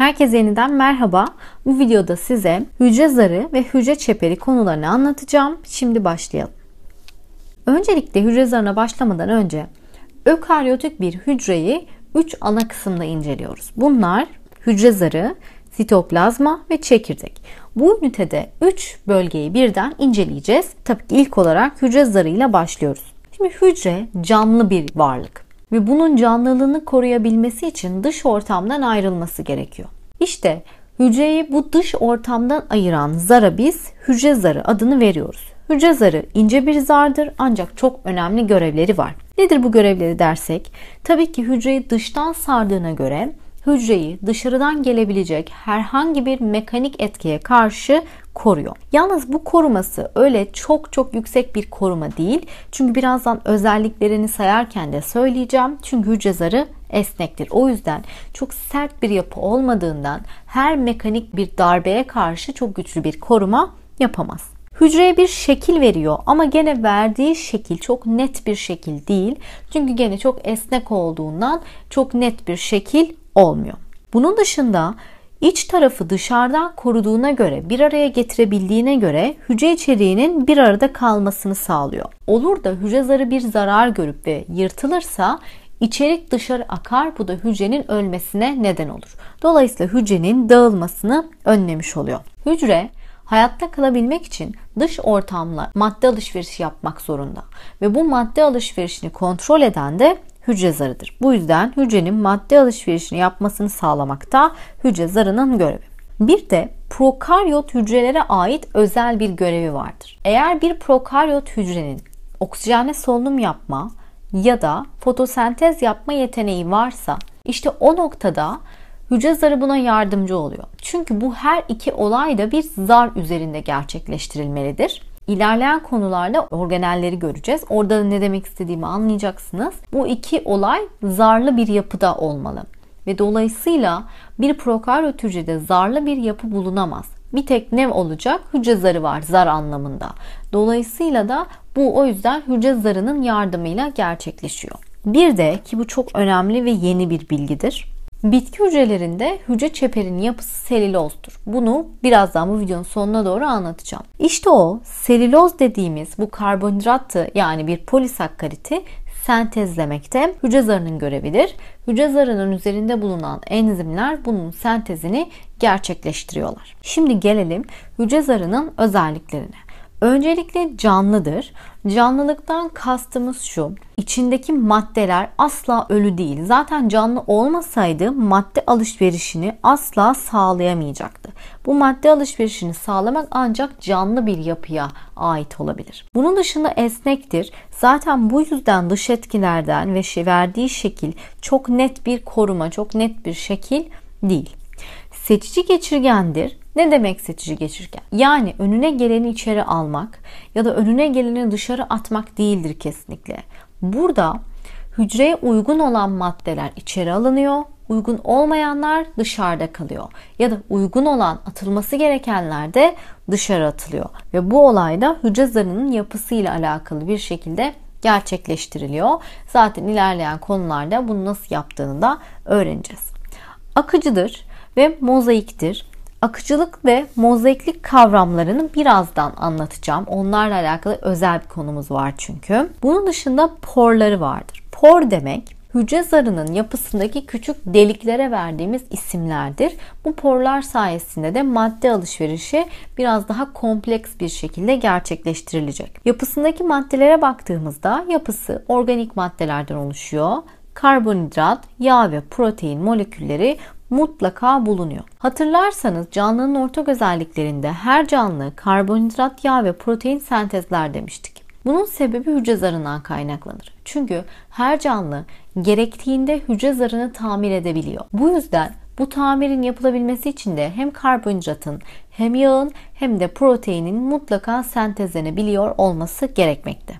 Herkese yeniden merhaba. Bu videoda size hücre zarı ve hücre çeperi konularını anlatacağım. Şimdi başlayalım. Öncelikle hücre zarına başlamadan önce ökaryotik bir hücreyi 3 ana kısımda inceliyoruz. Bunlar hücre zarı, sitoplazma ve çekirdek. Bu ünitede 3 bölgeyi birden inceleyeceğiz. Tabii ki ilk olarak hücre zarıyla başlıyoruz. Şimdi hücre canlı bir varlık ve bunun canlılığını koruyabilmesi için dış ortamdan ayrılması gerekiyor. İşte hücreyi bu dış ortamdan ayıran zara biz hücre zarı adını veriyoruz. Hücre zarı ince bir zardır ancak çok önemli görevleri var. Nedir bu görevleri dersek? Tabii ki hücreyi dıştan sardığına göre hücreyi dışarıdan gelebilecek herhangi bir mekanik etkiye karşı koruyor. Yalnız bu koruması öyle çok çok yüksek bir koruma değil. Çünkü birazdan özelliklerini sayarken de söyleyeceğim. Çünkü hücre zarı esnektir. O yüzden çok sert bir yapı olmadığından her mekanik bir darbeye karşı çok güçlü bir koruma yapamaz. Hücreye bir şekil veriyor ama gene verdiği şekil çok net bir şekil değil. Çünkü gene çok esnek olduğundan çok net bir şekil olmuyor. Bunun dışında iç tarafı dışarıdan koruduğuna göre, bir araya getirebildiğine göre hücre içeriğinin bir arada kalmasını sağlıyor. Olur da hücre zarı bir zarar görüp ve yırtılırsa içerik dışarı akar bu da hücrenin ölmesine neden olur. Dolayısıyla hücrenin dağılmasını önlemiş oluyor. Hücre hayatta kalabilmek için dış ortamla madde alışverişi yapmak zorunda ve bu madde alışverişini kontrol eden de hücre zarıdır. Bu yüzden hücrenin madde alışverişini yapmasını sağlamak da hücre zarının görevi. Bir de prokaryot hücrelere ait özel bir görevi vardır. Eğer bir prokaryot hücrenin oksijenle solunum yapma ya da fotosentez yapma yeteneği varsa işte o noktada hücre zarı buna yardımcı oluyor. Çünkü bu her iki olay da bir zar üzerinde gerçekleştirilmelidir. İlerleyen konularda organelleri göreceğiz. Orada ne demek istediğimi anlayacaksınız. Bu iki olay zarlı bir yapıda olmalı. Ve dolayısıyla bir prokaryot hücrede zarlı bir yapı bulunamaz. Bir tek ne olacak? Hücre zarı var zar anlamında. Dolayısıyla da bu o yüzden hücre zarının yardımıyla gerçekleşiyor. Bir de ki bu çok önemli ve yeni bir bilgidir. Bitki hücrelerinde hücre çeperinin yapısı selülozdur. Bunu birazdan bu videonun sonuna doğru anlatacağım. İşte o selüloz dediğimiz bu karbonhidratı yani bir polisakkariti sentezlemekte hücre zarının görevidir. Hücre zarının üzerinde bulunan enzimler bunun sentezini gerçekleştiriyorlar. Şimdi gelelim hücre zarının özelliklerine. Öncelikle canlıdır. Canlılıktan kastımız şu. İçindeki maddeler asla ölü değil. Zaten canlı olmasaydı madde alışverişini asla sağlayamayacaktı. Bu madde alışverişini sağlamak ancak canlı bir yapıya ait olabilir. Bunun dışında esnektir. Zaten bu yüzden dış etkilerden ve şey, verdiği şekil çok net bir koruma, çok net bir şekil değil seçici geçirgendir. Ne demek seçici geçirgen? Yani önüne geleni içeri almak ya da önüne geleni dışarı atmak değildir kesinlikle. Burada hücreye uygun olan maddeler içeri alınıyor, uygun olmayanlar dışarıda kalıyor ya da uygun olan atılması gerekenler de dışarı atılıyor. Ve bu olayda hücre zarının yapısıyla alakalı bir şekilde gerçekleştiriliyor. Zaten ilerleyen konularda bunu nasıl yaptığını da öğreneceğiz. Akıcıdır ve mozaiktir. Akıcılık ve mozaiklik kavramlarını birazdan anlatacağım. Onlarla alakalı özel bir konumuz var çünkü. Bunun dışında porları vardır. Por demek hücre zarının yapısındaki küçük deliklere verdiğimiz isimlerdir. Bu porlar sayesinde de madde alışverişi biraz daha kompleks bir şekilde gerçekleştirilecek. Yapısındaki maddelere baktığımızda yapısı organik maddelerden oluşuyor. Karbonhidrat, yağ ve protein molekülleri mutlaka bulunuyor. Hatırlarsanız canlının ortak özelliklerinde her canlı karbonhidrat, yağ ve protein sentezler demiştik. Bunun sebebi hücre zarından kaynaklanır. Çünkü her canlı gerektiğinde hücre zarını tamir edebiliyor. Bu yüzden bu tamirin yapılabilmesi için de hem karbonhidratın hem yağın hem de proteinin mutlaka sentezlenebiliyor olması gerekmekte.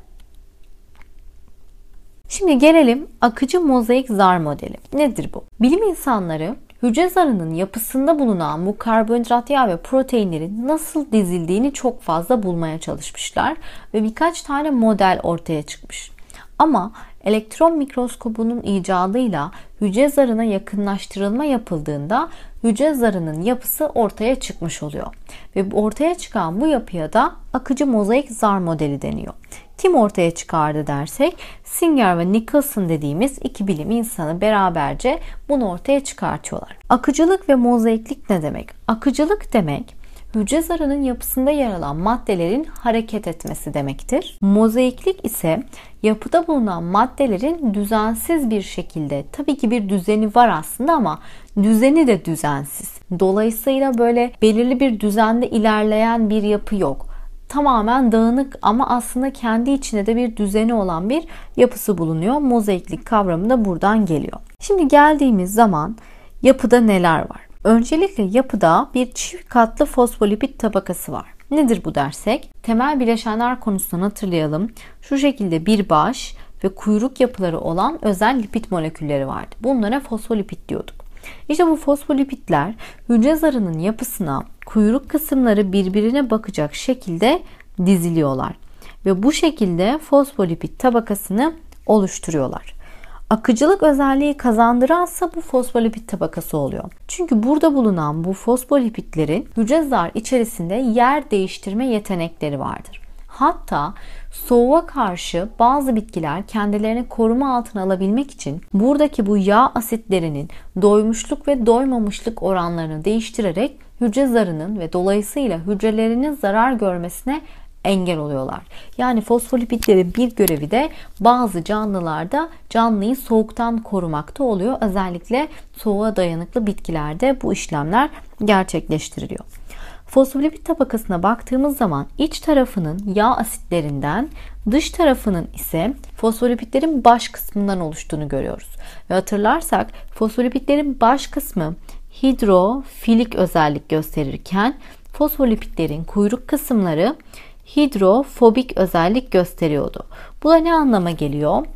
Şimdi gelelim akıcı mozaik zar modeli. Nedir bu? Bilim insanları hücre zarının yapısında bulunan bu karbonhidrat, yağ ve proteinlerin nasıl dizildiğini çok fazla bulmaya çalışmışlar ve birkaç tane model ortaya çıkmış. Ama elektron mikroskobunun icadıyla hücre zarına yakınlaştırılma yapıldığında hücre zarının yapısı ortaya çıkmış oluyor. Ve ortaya çıkan bu yapıya da akıcı mozaik zar modeli deniyor kim ortaya çıkardı dersek Singer ve Nicholson dediğimiz iki bilim insanı beraberce bunu ortaya çıkartıyorlar. Akıcılık ve mozaiklik ne demek? Akıcılık demek hücre zarının yapısında yer alan maddelerin hareket etmesi demektir. Mozaiklik ise yapıda bulunan maddelerin düzensiz bir şekilde, tabii ki bir düzeni var aslında ama düzeni de düzensiz. Dolayısıyla böyle belirli bir düzende ilerleyen bir yapı yok tamamen dağınık ama aslında kendi içinde de bir düzeni olan bir yapısı bulunuyor. Mozaiklik kavramı da buradan geliyor. Şimdi geldiğimiz zaman yapıda neler var? Öncelikle yapıda bir çift katlı fosfolipid tabakası var. Nedir bu dersek? Temel bileşenler konusundan hatırlayalım. Şu şekilde bir baş ve kuyruk yapıları olan özel lipid molekülleri vardı. Bunlara fosfolipid diyorduk. İşte bu fosfolipidler hücre zarının yapısına kuyruk kısımları birbirine bakacak şekilde diziliyorlar ve bu şekilde fosfolipid tabakasını oluşturuyorlar. Akıcılık özelliği kazandıransa bu fosfolipid tabakası oluyor. Çünkü burada bulunan bu fosfolipitlerin hücre zar içerisinde yer değiştirme yetenekleri vardır. Hatta soğuğa karşı bazı bitkiler kendilerini koruma altına alabilmek için buradaki bu yağ asitlerinin doymuşluk ve doymamışlık oranlarını değiştirerek hücre zarının ve dolayısıyla hücrelerinin zarar görmesine engel oluyorlar. Yani fosfolipitlerin bir görevi de bazı canlılarda canlıyı soğuktan korumakta oluyor. Özellikle soğuğa dayanıklı bitkilerde bu işlemler gerçekleştiriliyor. Fosfolipid tabakasına baktığımız zaman iç tarafının yağ asitlerinden, dış tarafının ise fosfolipidlerin baş kısmından oluştuğunu görüyoruz. Ve hatırlarsak fosfolipidlerin baş kısmı hidrofilik özellik gösterirken fosfolipitlerin kuyruk kısımları hidrofobik özellik gösteriyordu. Bu da ne anlama geliyor?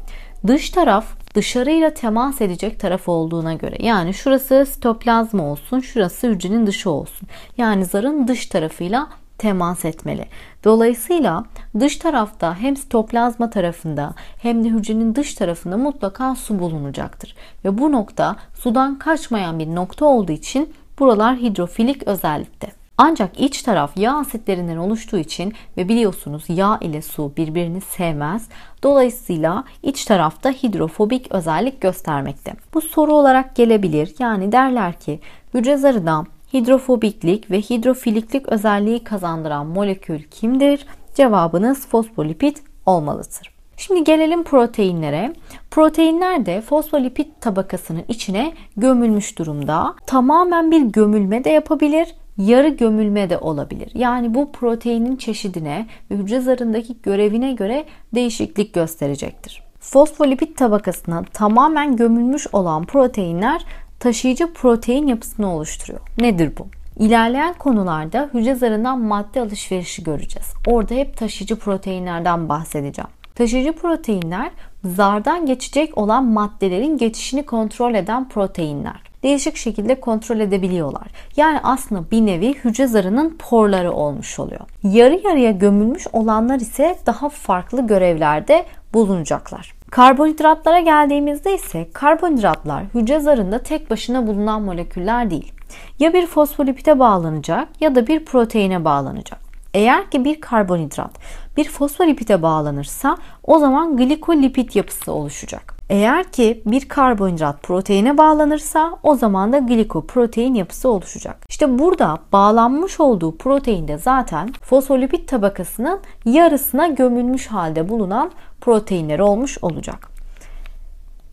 Dış taraf dışarıyla temas edecek taraf olduğuna göre yani şurası sitoplazma olsun, şurası hücrenin dışı olsun. Yani zarın dış tarafıyla temas etmeli. Dolayısıyla dış tarafta hem sitoplazma tarafında hem de hücrenin dış tarafında mutlaka su bulunacaktır. Ve bu nokta sudan kaçmayan bir nokta olduğu için buralar hidrofilik özellikte. Ancak iç taraf yağ asitlerinden oluştuğu için ve biliyorsunuz yağ ile su birbirini sevmez. Dolayısıyla iç tarafta hidrofobik özellik göstermekte. Bu soru olarak gelebilir. Yani derler ki hücre zarıdan hidrofobiklik ve hidrofiliklik özelliği kazandıran molekül kimdir? Cevabınız fosfolipid olmalıdır. Şimdi gelelim proteinlere. Proteinler de fosfolipid tabakasının içine gömülmüş durumda. Tamamen bir gömülme de yapabilir, yarı gömülme de olabilir. Yani bu proteinin çeşidine ve hücre zarındaki görevine göre değişiklik gösterecektir. Fosfolipid tabakasına tamamen gömülmüş olan proteinler taşıyıcı protein yapısını oluşturuyor. Nedir bu? İlerleyen konularda hücre zarından madde alışverişi göreceğiz. Orada hep taşıyıcı proteinlerden bahsedeceğim. Taşıyıcı proteinler zardan geçecek olan maddelerin geçişini kontrol eden proteinler. Değişik şekilde kontrol edebiliyorlar. Yani aslında bir nevi hücre zarının porları olmuş oluyor. Yarı yarıya gömülmüş olanlar ise daha farklı görevlerde bulunacaklar. Karbonhidratlara geldiğimizde ise karbonhidratlar hücre zarında tek başına bulunan moleküller değil. Ya bir fosfolipide bağlanacak ya da bir proteine bağlanacak. Eğer ki bir karbonhidrat bir fosfolipide bağlanırsa o zaman glikolipid yapısı oluşacak. Eğer ki bir karbonhidrat proteine bağlanırsa o zaman da glikoprotein yapısı oluşacak. İşte burada bağlanmış olduğu proteinde zaten fosfolipid tabakasının yarısına gömülmüş halde bulunan proteinler olmuş olacak.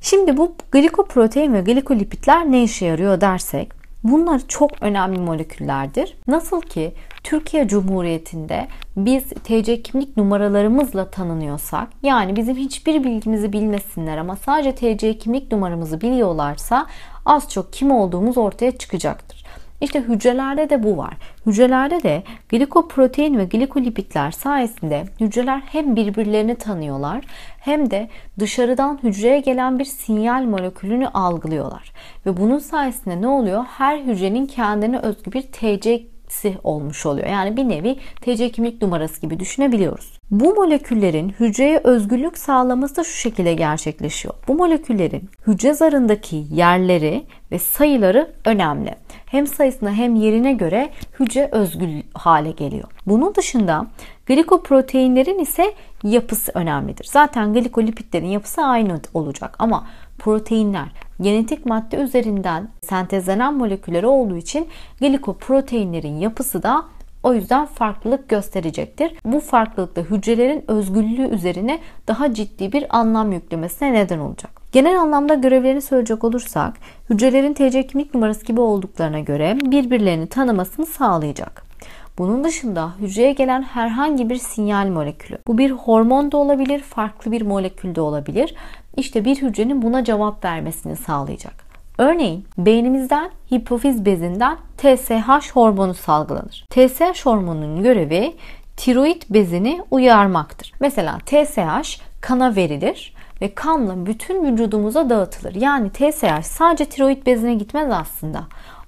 Şimdi bu glikoprotein ve glikolipitler ne işe yarıyor dersek bunlar çok önemli moleküllerdir. Nasıl ki Türkiye Cumhuriyeti'nde biz TC kimlik numaralarımızla tanınıyorsak yani bizim hiçbir bilgimizi bilmesinler ama sadece TC kimlik numaramızı biliyorlarsa az çok kim olduğumuz ortaya çıkacaktır. İşte hücrelerde de bu var. Hücrelerde de glikoprotein ve glikolipitler sayesinde hücreler hem birbirlerini tanıyorlar hem de dışarıdan hücreye gelen bir sinyal molekülünü algılıyorlar. Ve bunun sayesinde ne oluyor? Her hücrenin kendine özgü bir TC etkisi olmuş oluyor. Yani bir nevi TC kimlik numarası gibi düşünebiliyoruz. Bu moleküllerin hücreye özgürlük sağlaması da şu şekilde gerçekleşiyor. Bu moleküllerin hücre zarındaki yerleri ve sayıları önemli. Hem sayısına hem yerine göre hücre özgür hale geliyor. Bunun dışında glikoproteinlerin ise yapısı önemlidir. Zaten glikolipitlerin yapısı aynı olacak ama proteinler genetik madde üzerinden sentezlenen moleküller olduğu için glikoproteinlerin yapısı da o yüzden farklılık gösterecektir. Bu farklılık da hücrelerin özgürlüğü üzerine daha ciddi bir anlam yüklemesine neden olacak. Genel anlamda görevlerini söyleyecek olursak, hücrelerin TC kimlik numarası gibi olduklarına göre birbirlerini tanımasını sağlayacak. Bunun dışında hücreye gelen herhangi bir sinyal molekülü. Bu bir hormon da olabilir, farklı bir molekül de olabilir. İşte bir hücrenin buna cevap vermesini sağlayacak. Örneğin beynimizden hipofiz bezinden TSH hormonu salgılanır. TSH hormonunun görevi tiroid bezini uyarmaktır. Mesela TSH kana verilir ve kanla bütün vücudumuza dağıtılır. Yani TSH sadece tiroid bezine gitmez aslında.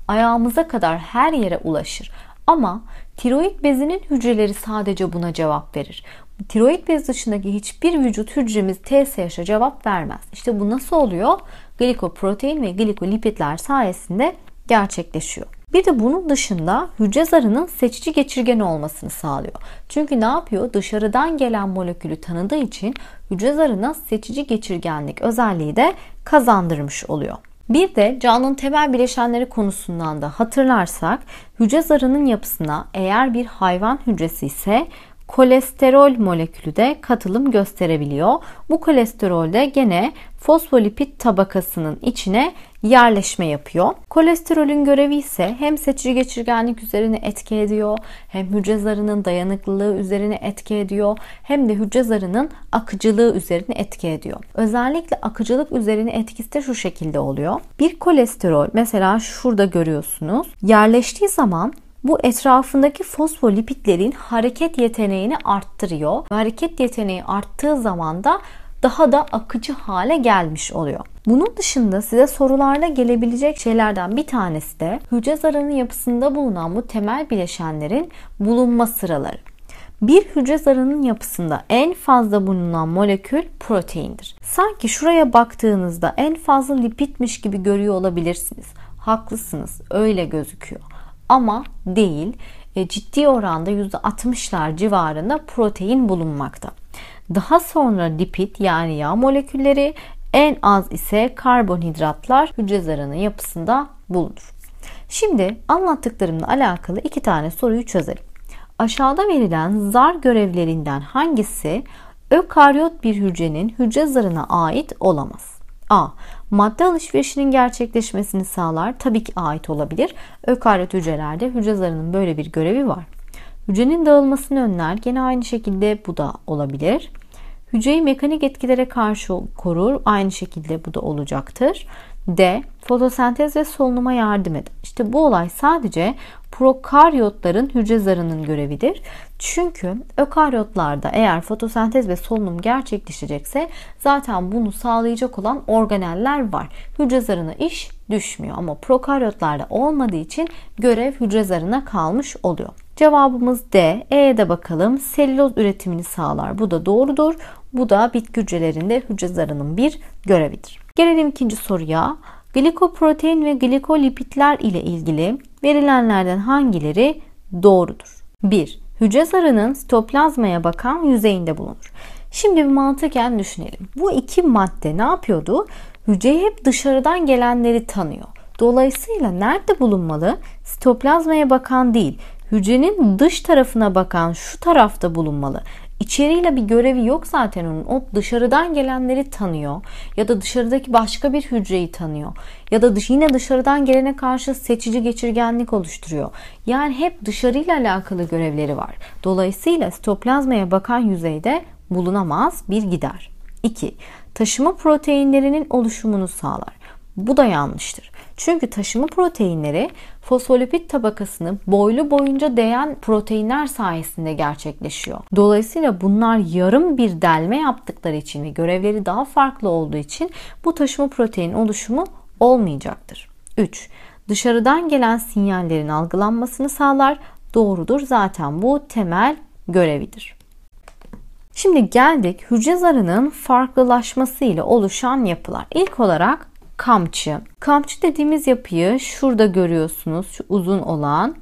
Ayağımıza kadar her yere ulaşır. Ama tiroid bezinin hücreleri sadece buna cevap verir tiroid bez dışındaki hiçbir vücut hücremiz TSH'a cevap vermez. İşte bu nasıl oluyor? Glikoprotein ve glikolipidler sayesinde gerçekleşiyor. Bir de bunun dışında hücre zarının seçici geçirgen olmasını sağlıyor. Çünkü ne yapıyor? Dışarıdan gelen molekülü tanıdığı için hücre zarına seçici geçirgenlik özelliği de kazandırmış oluyor. Bir de canlının temel bileşenleri konusundan da hatırlarsak hücre zarının yapısına eğer bir hayvan hücresi ise kolesterol molekülü de katılım gösterebiliyor. Bu kolesterol de gene fosfolipid tabakasının içine yerleşme yapıyor. Kolesterolün görevi ise hem seçici geçirgenlik üzerine etki ediyor, hem hücre zarının dayanıklılığı üzerine etki ediyor, hem de hücre zarının akıcılığı üzerine etki ediyor. Özellikle akıcılık üzerine etkisi de şu şekilde oluyor. Bir kolesterol mesela şurada görüyorsunuz. Yerleştiği zaman bu etrafındaki fosfolipitlerin hareket yeteneğini arttırıyor. Hareket yeteneği arttığı zaman da daha da akıcı hale gelmiş oluyor. Bunun dışında size sorularda gelebilecek şeylerden bir tanesi de hücre zarının yapısında bulunan bu temel bileşenlerin bulunma sıraları. Bir hücre zarının yapısında en fazla bulunan molekül proteindir. Sanki şuraya baktığınızda en fazla lipitmiş gibi görüyor olabilirsiniz. Haklısınız, öyle gözüküyor ama değil. E, ciddi oranda %60'lar civarında protein bulunmakta. Daha sonra lipid yani yağ molekülleri en az ise karbonhidratlar hücre zarının yapısında bulunur. Şimdi anlattıklarımla alakalı iki tane soruyu çözelim. Aşağıda verilen zar görevlerinden hangisi ökaryot bir hücrenin hücre zarına ait olamaz? A. Madde alışverişinin gerçekleşmesini sağlar. Tabii ki ait olabilir. Ökaryot hücrelerde hücre zarının böyle bir görevi var. Hücrenin dağılmasını önler. Gene aynı şekilde bu da olabilir. Hücreyi mekanik etkilere karşı korur. Aynı şekilde bu da olacaktır. D. Fotosentez ve solunuma yardım eder. İşte bu olay sadece prokaryotların hücre zarının görevidir. Çünkü ökaryotlarda eğer fotosentez ve solunum gerçekleşecekse zaten bunu sağlayacak olan organeller var. Hücre zarına iş düşmüyor ama prokaryotlarda olmadığı için görev hücre zarına kalmış oluyor. Cevabımız D. E'ye de bakalım. Selüloz üretimini sağlar. Bu da doğrudur. Bu da bitki hücrelerinde hücre zarının bir görevidir. Gelelim ikinci soruya. Glikoprotein ve glikolipitler ile ilgili verilenlerden hangileri doğrudur? 1. Hücre zarının sitoplazmaya bakan yüzeyinde bulunur. Şimdi bir mantıken düşünelim. Bu iki madde ne yapıyordu? Hücre hep dışarıdan gelenleri tanıyor. Dolayısıyla nerede bulunmalı? Sitoplazmaya bakan değil, hücrenin dış tarafına bakan şu tarafta bulunmalı. İçeriyle bir görevi yok zaten onun. O dışarıdan gelenleri tanıyor ya da dışarıdaki başka bir hücreyi tanıyor ya da yine dışarıdan gelene karşı seçici geçirgenlik oluşturuyor. Yani hep dışarıyla alakalı görevleri var. Dolayısıyla sitoplazmaya bakan yüzeyde bulunamaz bir gider. 2. Taşıma proteinlerinin oluşumunu sağlar. Bu da yanlıştır. Çünkü taşıma proteinleri fosfolipid tabakasını boylu boyunca değen proteinler sayesinde gerçekleşiyor. Dolayısıyla bunlar yarım bir delme yaptıkları için ve görevleri daha farklı olduğu için bu taşıma protein oluşumu olmayacaktır. 3. Dışarıdan gelen sinyallerin algılanmasını sağlar. Doğrudur zaten bu temel görevidir. Şimdi geldik hücre zarının farklılaşması ile oluşan yapılar. İlk olarak kamçı. Kamçı dediğimiz yapıyı şurada görüyorsunuz şu uzun olan.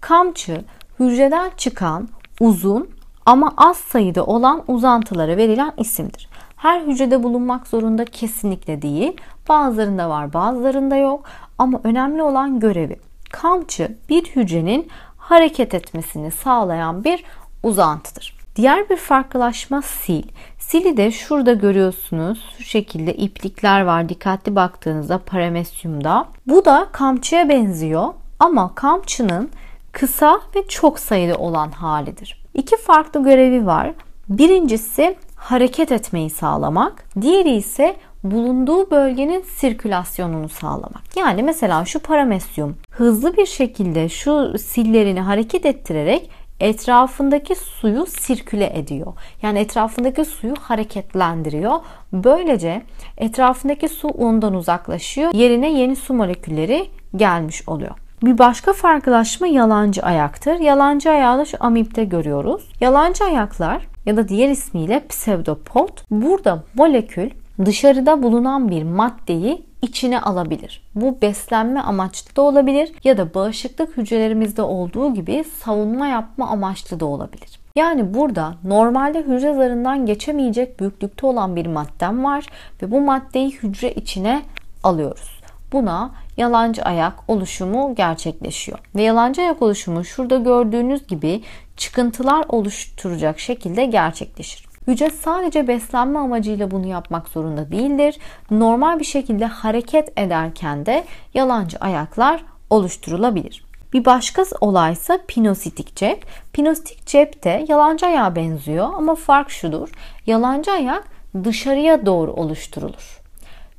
Kamçı hücreden çıkan uzun ama az sayıda olan uzantılara verilen isimdir. Her hücrede bulunmak zorunda kesinlikle değil. Bazılarında var, bazılarında yok ama önemli olan görevi. Kamçı bir hücrenin hareket etmesini sağlayan bir uzantıdır. Diğer bir farklılaşma sil. Sili de şurada görüyorsunuz. Şu şekilde iplikler var. Dikkatli baktığınızda paramesyumda. Bu da kamçıya benziyor ama kamçının kısa ve çok sayıda olan halidir. İki farklı görevi var. Birincisi hareket etmeyi sağlamak. Diğeri ise bulunduğu bölgenin sirkülasyonunu sağlamak. Yani mesela şu paramesyum hızlı bir şekilde şu sillerini hareket ettirerek etrafındaki suyu sirküle ediyor. Yani etrafındaki suyu hareketlendiriyor. Böylece etrafındaki su ondan uzaklaşıyor. Yerine yeni su molekülleri gelmiş oluyor. Bir başka farklılaşma yalancı ayaktır. Yalancı ayağı şu amipte görüyoruz. Yalancı ayaklar ya da diğer ismiyle pseudopod. Burada molekül dışarıda bulunan bir maddeyi içine alabilir. Bu beslenme amaçlı da olabilir ya da bağışıklık hücrelerimizde olduğu gibi savunma yapma amaçlı da olabilir. Yani burada normalde hücre zarından geçemeyecek büyüklükte olan bir maddem var ve bu maddeyi hücre içine alıyoruz. Buna yalancı ayak oluşumu gerçekleşiyor. Ve yalancı ayak oluşumu şurada gördüğünüz gibi çıkıntılar oluşturacak şekilde gerçekleşir. Hücre sadece beslenme amacıyla bunu yapmak zorunda değildir. Normal bir şekilde hareket ederken de yalancı ayaklar oluşturulabilir. Bir başka olay ise pinositik cep. Pinositik cep de yalancı ayağa benziyor ama fark şudur. Yalancı ayak dışarıya doğru oluşturulur.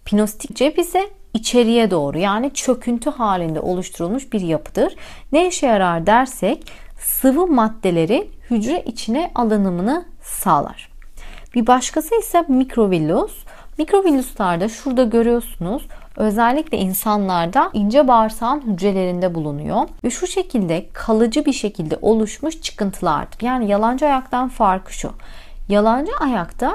Pinositik cep ise içeriye doğru yani çöküntü halinde oluşturulmuş bir yapıdır. Ne işe yarar dersek sıvı maddeleri hücre içine alınımını sağlar. Bir başkası ise mikrovillus. Mikrovilluslarda şurada görüyorsunuz özellikle insanlarda ince bağırsağın hücrelerinde bulunuyor ve şu şekilde kalıcı bir şekilde oluşmuş çıkıntılardır. Yani yalancı ayaktan farkı şu. Yalancı ayakta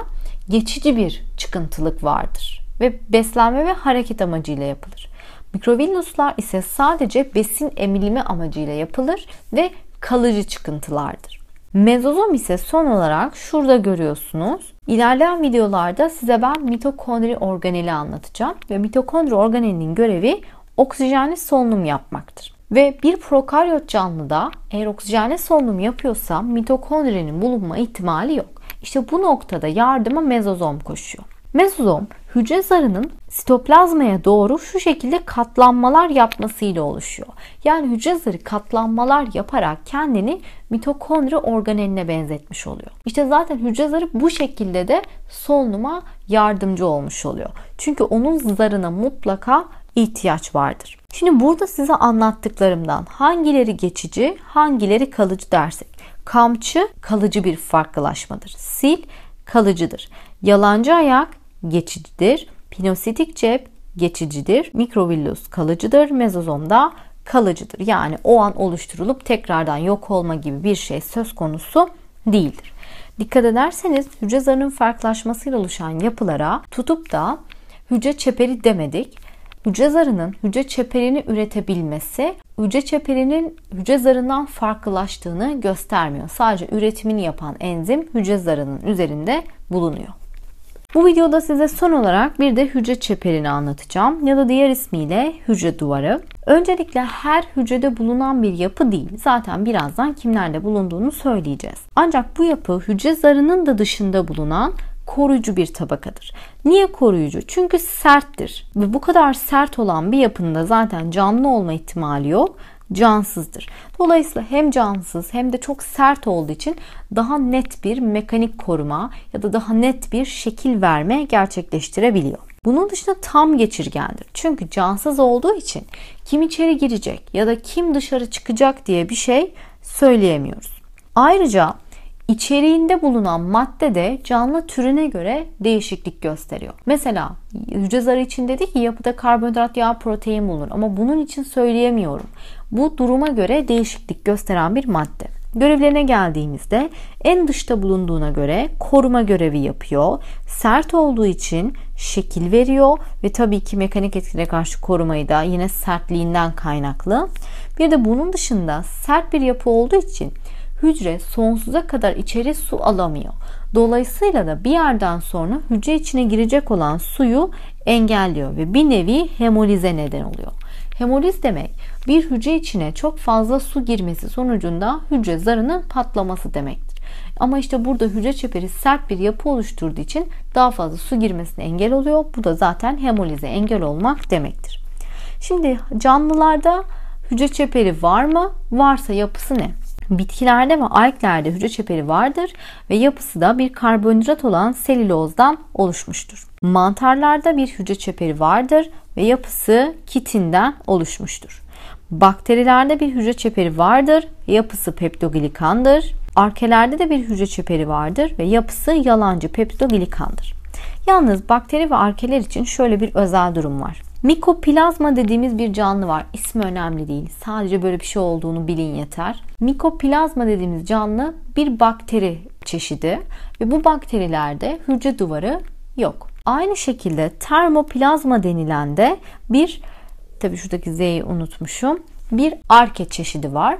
geçici bir çıkıntılık vardır ve beslenme ve hareket amacıyla yapılır. Mikrovilluslar ise sadece besin emilimi amacıyla yapılır ve kalıcı çıkıntılardır. Mezozom ise son olarak şurada görüyorsunuz. İlerleyen videolarda size ben mitokondri organeli anlatacağım ve mitokondri organelinin görevi oksijenli solunum yapmaktır. Ve bir prokaryot canlıda eğer oksijenli solunum yapıyorsa mitokondrinin bulunma ihtimali yok. İşte bu noktada yardıma mezozom koşuyor. Mezozom hücre zarının sitoplazmaya doğru şu şekilde katlanmalar yapmasıyla oluşuyor. Yani hücre zarı katlanmalar yaparak kendini mitokondri organeline benzetmiş oluyor. İşte zaten hücre zarı bu şekilde de solunuma yardımcı olmuş oluyor. Çünkü onun zarına mutlaka ihtiyaç vardır. Şimdi burada size anlattıklarımdan hangileri geçici, hangileri kalıcı dersek. Kamçı kalıcı bir farklılaşmadır. Sil kalıcıdır. Yalancı ayak geçicidir. Pinositik cep geçicidir. Mikrovillus kalıcıdır. Mezozomda kalıcıdır. Yani o an oluşturulup tekrardan yok olma gibi bir şey söz konusu değildir. Dikkat ederseniz hücre zarının farklılaşmasıyla oluşan yapılara tutup da hücre çeperi demedik. Hücre zarının hücre çeperini üretebilmesi hücre çeperinin hücre zarından farklılaştığını göstermiyor. Sadece üretimini yapan enzim hücre zarının üzerinde bulunuyor. Bu videoda size son olarak bir de hücre çeperini anlatacağım ya da diğer ismiyle hücre duvarı. Öncelikle her hücrede bulunan bir yapı değil. Zaten birazdan kimlerde bulunduğunu söyleyeceğiz. Ancak bu yapı hücre zarının da dışında bulunan koruyucu bir tabakadır. Niye koruyucu? Çünkü serttir. Ve bu kadar sert olan bir yapında zaten canlı olma ihtimali yok cansızdır. Dolayısıyla hem cansız hem de çok sert olduğu için daha net bir mekanik koruma ya da daha net bir şekil verme gerçekleştirebiliyor. Bunun dışında tam geçirgendir. Çünkü cansız olduğu için kim içeri girecek ya da kim dışarı çıkacak diye bir şey söyleyemiyoruz. Ayrıca içeriğinde bulunan madde de canlı türüne göre değişiklik gösteriyor. Mesela hücre zarı için dedik ki yapıda karbonhidrat, yağ, protein bulunur ama bunun için söyleyemiyorum. Bu duruma göre değişiklik gösteren bir madde. Görevlerine geldiğimizde en dışta bulunduğuna göre koruma görevi yapıyor. Sert olduğu için şekil veriyor ve tabii ki mekanik etkilere karşı korumayı da yine sertliğinden kaynaklı. Bir de bunun dışında sert bir yapı olduğu için hücre sonsuza kadar içeri su alamıyor. Dolayısıyla da bir yerden sonra hücre içine girecek olan suyu engelliyor ve bir nevi hemolize neden oluyor. Hemoliz demek bir hücre içine çok fazla su girmesi sonucunda hücre zarının patlaması demektir. Ama işte burada hücre çeperi sert bir yapı oluşturduğu için daha fazla su girmesine engel oluyor. Bu da zaten hemolize engel olmak demektir. Şimdi canlılarda hücre çeperi var mı? Varsa yapısı ne? Bitkilerde ve alglerde hücre çeperi vardır ve yapısı da bir karbonhidrat olan selülozdan oluşmuştur. Mantarlarda bir hücre çeperi vardır ve yapısı kitinden oluşmuştur. Bakterilerde bir hücre çeperi vardır, ve yapısı peptoglikandır. Arkelerde de bir hücre çeperi vardır ve yapısı yalancı peptoglikandır. Yalnız bakteri ve arkeler için şöyle bir özel durum var. Mikoplazma dediğimiz bir canlı var. İsmi önemli değil. Sadece böyle bir şey olduğunu bilin yeter. Mikoplazma dediğimiz canlı bir bakteri çeşidi ve bu bakterilerde hücre duvarı yok. Aynı şekilde termoplazma denilen de bir tabii şuradaki Z'yi unutmuşum. Bir arke çeşidi var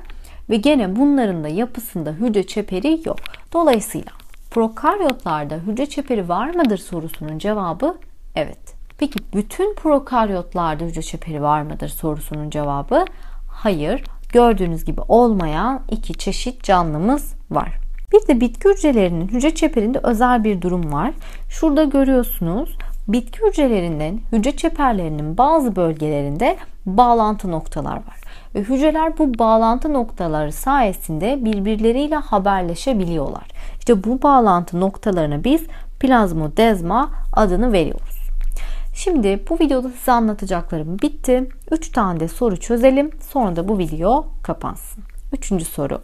ve gene bunların da yapısında hücre çeperi yok. Dolayısıyla prokaryotlarda hücre çeperi var mıdır sorusunun cevabı evet. Peki bütün prokaryotlarda hücre çeperi var mıdır sorusunun cevabı hayır. Gördüğünüz gibi olmayan iki çeşit canlımız var. Bir de bitki hücrelerinin hücre çeperinde özel bir durum var. Şurada görüyorsunuz bitki hücrelerinin hücre çeperlerinin bazı bölgelerinde bağlantı noktalar var. Ve hücreler bu bağlantı noktaları sayesinde birbirleriyle haberleşebiliyorlar. İşte bu bağlantı noktalarına biz plazmodezma adını veriyoruz. Şimdi bu videoda size anlatacaklarım bitti. 3 tane de soru çözelim. Sonra da bu video kapansın. Üçüncü soru.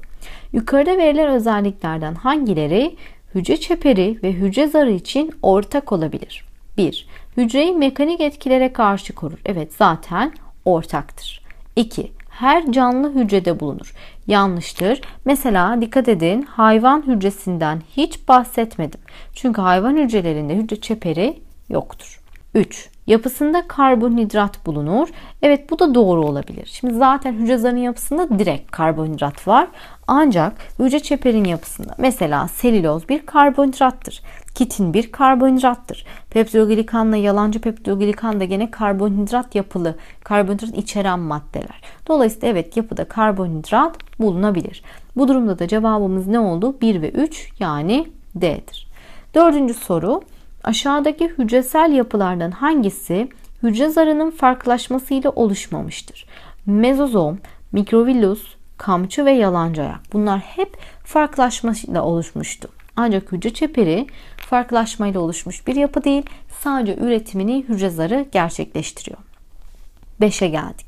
Yukarıda verilen özelliklerden hangileri hücre çeperi ve hücre zarı için ortak olabilir? 1. Hücreyi mekanik etkilere karşı korur. Evet zaten ortaktır. 2. Her canlı hücrede bulunur. Yanlıştır. Mesela dikkat edin hayvan hücresinden hiç bahsetmedim. Çünkü hayvan hücrelerinde hücre çeperi yoktur. 3. Yapısında karbonhidrat bulunur. Evet bu da doğru olabilir. Şimdi zaten hücre zarının yapısında direkt karbonhidrat var. Ancak hücre çeperin yapısında mesela selüloz bir karbonhidrattır. Kitin bir karbonhidrattır. Peptidoglikanla yalancı peptidoglikan da gene karbonhidrat yapılı, karbonhidrat içeren maddeler. Dolayısıyla evet yapıda karbonhidrat bulunabilir. Bu durumda da cevabımız ne oldu? 1 ve 3 yani D'dir. Dördüncü soru aşağıdaki hücresel yapılardan hangisi hücre zarının farklılaşmasıyla oluşmamıştır? Mezozom, mikrovillus, kamçı ve yalancı ayak. Bunlar hep farklılaşmasıyla oluşmuştu. Ancak hücre çeperi farklılaşmayla oluşmuş bir yapı değil, sadece üretimini hücre zarı gerçekleştiriyor. 5'e geldik.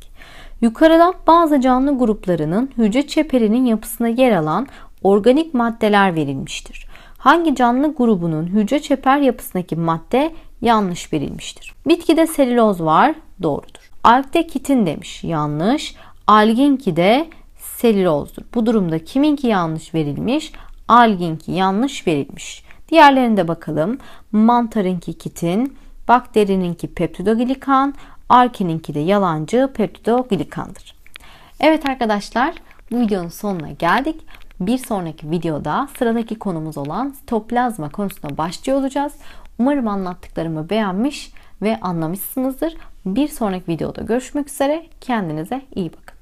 Yukarıda bazı canlı gruplarının hücre çeperinin yapısına yer alan organik maddeler verilmiştir hangi canlı grubunun hücre çeper yapısındaki madde yanlış verilmiştir? Bitkide selüloz var, doğrudur. Algde kitin demiş, yanlış. Alginki de selülozdur. Bu durumda kiminki yanlış verilmiş? Alginki yanlış verilmiş. Diğerlerine de bakalım. Mantarınki kitin, bakterininki peptidoglikan, arkininki de yalancı peptidoglikandır. Evet arkadaşlar bu videonun sonuna geldik. Bir sonraki videoda sıradaki konumuz olan toplazma konusuna başlıyor olacağız. Umarım anlattıklarımı beğenmiş ve anlamışsınızdır. Bir sonraki videoda görüşmek üzere. Kendinize iyi bakın.